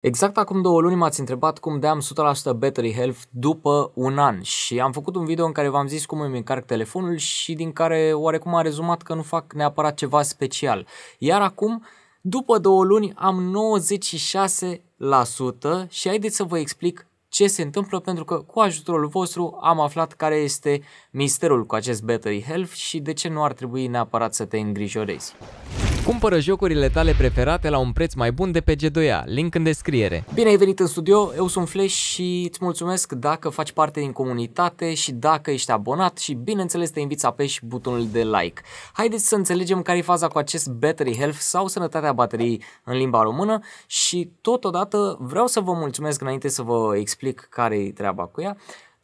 Exact acum două luni m-ați întrebat cum deam 100% battery health după un an și am făcut un video în care v-am zis cum îmi încarc telefonul și din care oarecum a rezumat că nu fac neapărat ceva special. Iar acum, după două luni, am 96% și haideți să vă explic ce se întâmplă pentru că cu ajutorul vostru am aflat care este misterul cu acest battery health și de ce nu ar trebui neapărat să te îngrijorezi. Cumpără jocurile tale preferate la un preț mai bun de pe G2A, link în descriere. Bine ai venit în studio, eu sunt Flash și îți mulțumesc dacă faci parte din comunitate și dacă ești abonat și bineînțeles te invit să apeși butonul de like. Haideți să înțelegem care e faza cu acest battery health sau sănătatea bateriei în limba română și totodată vreau să vă mulțumesc înainte să vă explic care e treaba cu ea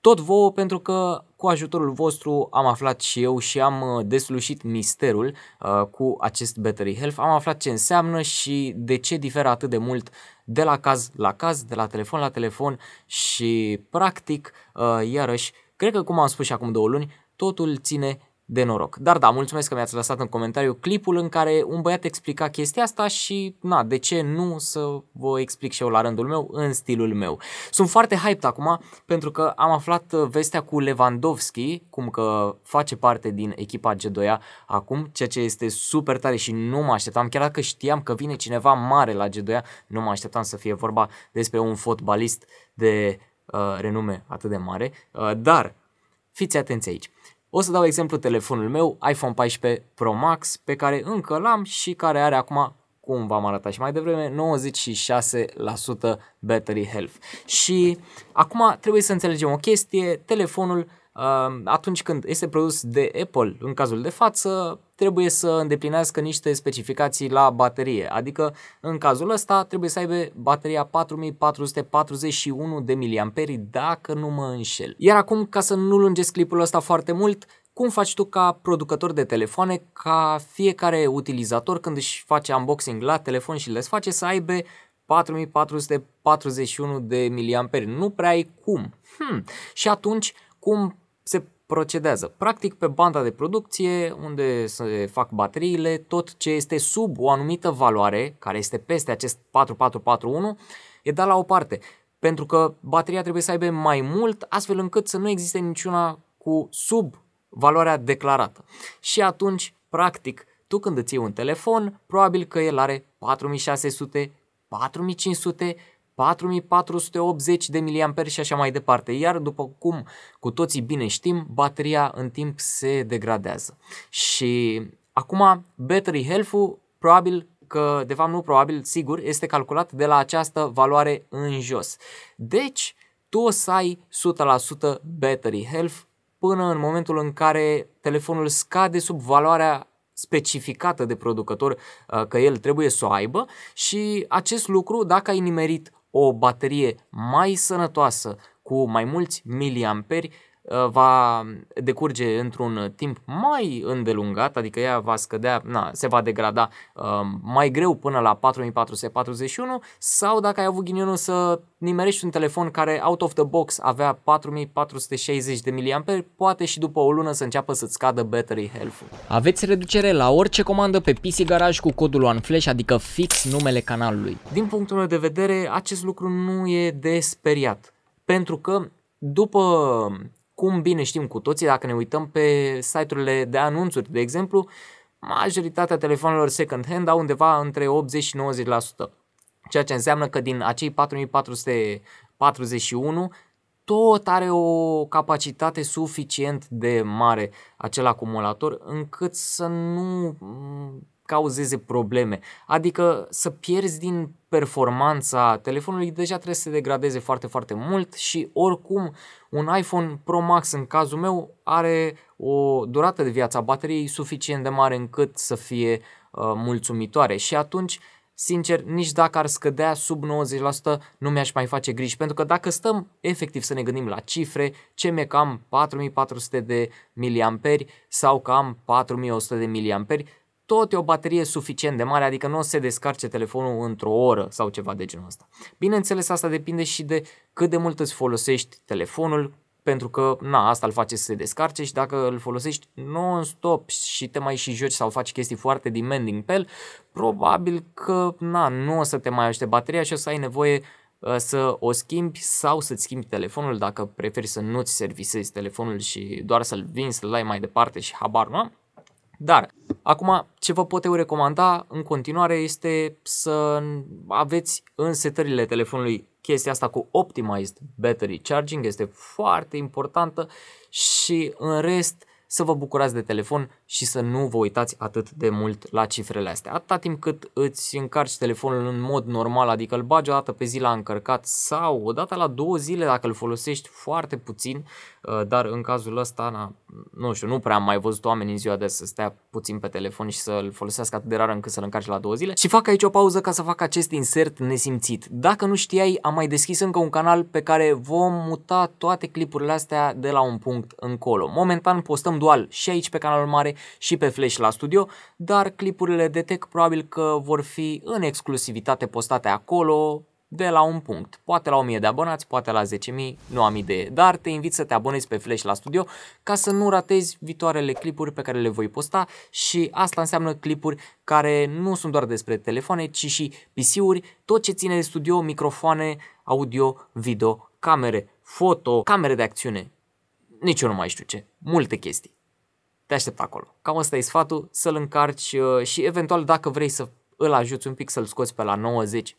tot vouă pentru că cu ajutorul vostru am aflat și eu și am uh, deslușit misterul uh, cu acest Battery Health. Am aflat ce înseamnă și de ce diferă atât de mult de la caz la caz, de la telefon la telefon și practic, uh, iarăși, cred că cum am spus și acum două luni, totul ține de noroc. Dar da, mulțumesc că mi-ați lăsat în comentariu clipul în care un băiat explica chestia asta și na, de ce nu să vă explic și eu la rândul meu în stilul meu. Sunt foarte hyped acum pentru că am aflat uh, vestea cu Lewandowski, cum că face parte din echipa g 2 acum, ceea ce este super tare și nu mă așteptam, chiar dacă știam că vine cineva mare la g 2 nu mă așteptam să fie vorba despre un fotbalist de uh, renume atât de mare, uh, dar fiți atenți aici. O să dau exemplu telefonul meu, iPhone 14 Pro Max, pe care încă l-am și care are acum cum v-am arătat și mai devreme, 96% battery health. Și acum trebuie să înțelegem o chestie, telefonul atunci când este produs de Apple în cazul de față, trebuie să îndeplinească niște specificații la baterie, adică în cazul ăsta trebuie să aibă bateria 4441 de miliamperi dacă nu mă înșel. Iar acum, ca să nu lungesc clipul ăsta foarte mult, cum faci tu ca producător de telefoane, ca fiecare utilizator când își face unboxing la telefon și le face să aibă 4441 de miliamperi? Nu prea ai cum. Hmm. Și atunci, cum se procedează. Practic pe banda de producție unde se fac bateriile, tot ce este sub o anumită valoare, care este peste acest 4441, e dat la o parte. Pentru că bateria trebuie să aibă mai mult, astfel încât să nu existe niciuna cu sub valoarea declarată. Și atunci, practic, tu când îți iei un telefon, probabil că el are 4600, 4500, 4480 de mAh și așa mai departe. Iar după cum cu toții bine știm, bateria în timp se degradează. Și acum battery health-ul probabil că, de fapt nu probabil, sigur, este calculat de la această valoare în jos. Deci, tu o să ai 100% battery health până în momentul în care telefonul scade sub valoarea specificată de producător uh, că el trebuie să o aibă și acest lucru, dacă ai nimerit o baterie mai sănătoasă cu mai mulți miliamperi Uh, va decurge într-un timp mai îndelungat, adică ea va scădea, na, se va degrada uh, mai greu până la 4441 sau dacă ai avut ghinionul să nimerești un telefon care out of the box avea 4460 de miliamperi, poate și după o lună să înceapă să-ți scadă battery health-ul. Aveți reducere la orice comandă pe PC Garage cu codul OneFlash, adică fix numele canalului. Din punctul meu de vedere, acest lucru nu e de speriat, pentru că după cum bine știm cu toții, dacă ne uităm pe site-urile de anunțuri, de exemplu, majoritatea telefonelor second-hand au undeva între 80 și 90%. Ceea ce înseamnă că din acei 4441, tot are o capacitate suficient de mare acel acumulator încât să nu cauzeze probleme. Adică să pierzi din performanța telefonului deja trebuie să se degradeze foarte, foarte mult și oricum un iPhone Pro Max în cazul meu are o durată de viață a bateriei suficient de mare încât să fie uh, mulțumitoare și atunci sincer, nici dacă ar scădea sub 90%, nu mi-aș mai face griji, pentru că dacă stăm efectiv să ne gândim la cifre, ce mi cam 4400 de miliamperi sau cam 4100 de miliamperi, tot e o baterie suficient de mare, adică nu o să se descarce telefonul într-o oră sau ceva de genul ăsta. Bineînțeles, asta depinde și de cât de mult îți folosești telefonul, pentru că na, asta îl face să se descarce și dacă îl folosești non-stop și te mai și joci sau faci chestii foarte demanding pe el, probabil că na, nu o să te mai ajute bateria și o să ai nevoie ă, să o schimbi sau să-ți schimbi telefonul dacă preferi să nu-ți servisezi telefonul și doar să-l vinzi, să-l dai mai departe și habar nu am. Dar, acum, ce vă pot eu recomanda în continuare este să aveți în setările telefonului chestia asta cu Optimized Battery Charging, este foarte importantă și în rest să vă bucurați de telefon și să nu vă uitați atât de mult la cifrele astea. Atâta timp cât îți încarci telefonul în mod normal, adică îl bagi o dată pe zi la încărcat sau o dată la două zile dacă îl folosești foarte puțin, uh, dar în cazul ăsta, na, nu știu, nu prea am mai văzut oameni în ziua de să stea puțin pe telefon și să-l folosească atât de rar încât să-l încarci la două zile. Și fac aici o pauză ca să fac acest insert nesimțit. Dacă nu știai, am mai deschis încă un canal pe care vom muta toate clipurile astea de la un punct încolo. Momentan postăm filmăm dual și aici pe canalul mare și pe Flash la studio, dar clipurile de tech probabil că vor fi în exclusivitate postate acolo de la un punct, poate la 1000 de abonați, poate la 10.000, nu am idee, dar te invit să te abonezi pe Flash la studio ca să nu ratezi viitoarele clipuri pe care le voi posta și asta înseamnă clipuri care nu sunt doar despre telefoane, ci și PC-uri, tot ce ține de studio, microfoane, audio, video, camere, foto, camere de acțiune, nici eu nu mai știu ce, multe chestii. Te aștept acolo. Cam ăsta e sfatul, să-l încarci uh, și eventual dacă vrei să îl ajuți un pic să-l scoți pe la 90,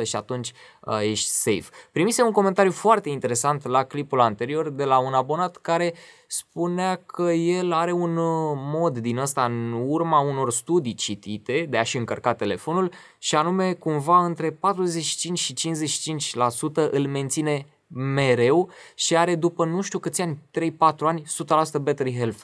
95% și atunci uh, ești safe. Primise un comentariu foarte interesant la clipul anterior de la un abonat care spunea că el are un uh, mod din ăsta în urma unor studii citite de a-și încărca telefonul și anume cumva între 45 și 55% îl menține mereu și are după nu știu câți ani, 3-4 ani, 100% battery health.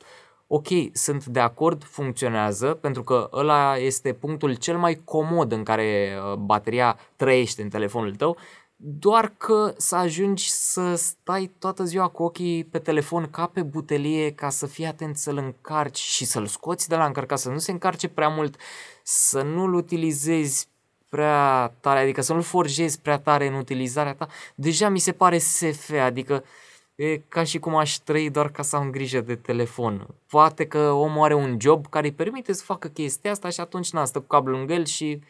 Ok, sunt de acord, funcționează, pentru că ăla este punctul cel mai comod în care uh, bateria trăiește în telefonul tău, doar că să ajungi să stai toată ziua cu ochii pe telefon ca pe butelie ca să fii atent să-l încarci și să-l scoți de la încărcat, să nu se încarce prea mult, să nu-l utilizezi prea tare, adică să nu-l forjezi prea tare în utilizarea ta, deja mi se pare SF, adică e ca și cum aș trăi doar ca să am grijă de telefon. Poate că omul are un job care îi permite să facă chestia asta și atunci n-a stă cu cablul în el și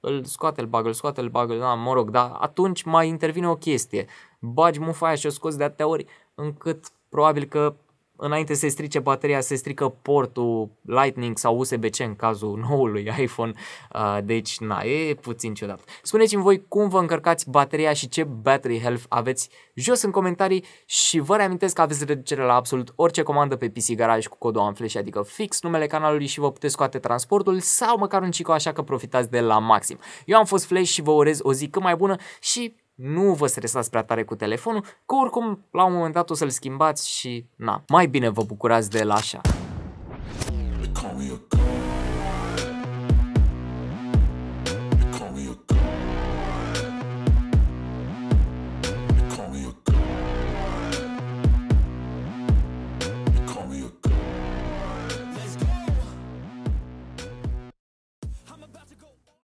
îl scoate, îl bagă, îl scoate, îl bagă, da. mă rog, dar atunci mai intervine o chestie. Bagi mufaia și o scoți de atâtea ori încât probabil că înainte să se strice bateria, se strică portul Lightning sau USB-C în cazul noului iPhone, uh, deci na, e puțin ciudat. Spuneți-mi voi cum vă încărcați bateria și ce battery health aveți jos în comentarii și vă reamintesc că aveți reducere la absolut orice comandă pe PC Garage cu codul AMFLESH, adică fix numele canalului și vă puteți scoate transportul sau măcar un cico, așa că profitați de la maxim. Eu am fost Flash și vă urez o zi cât mai bună și nu vă stresați prea tare cu telefonul, că oricum la un moment dat o să-l schimbați și na, mai bine vă bucurați de el așa.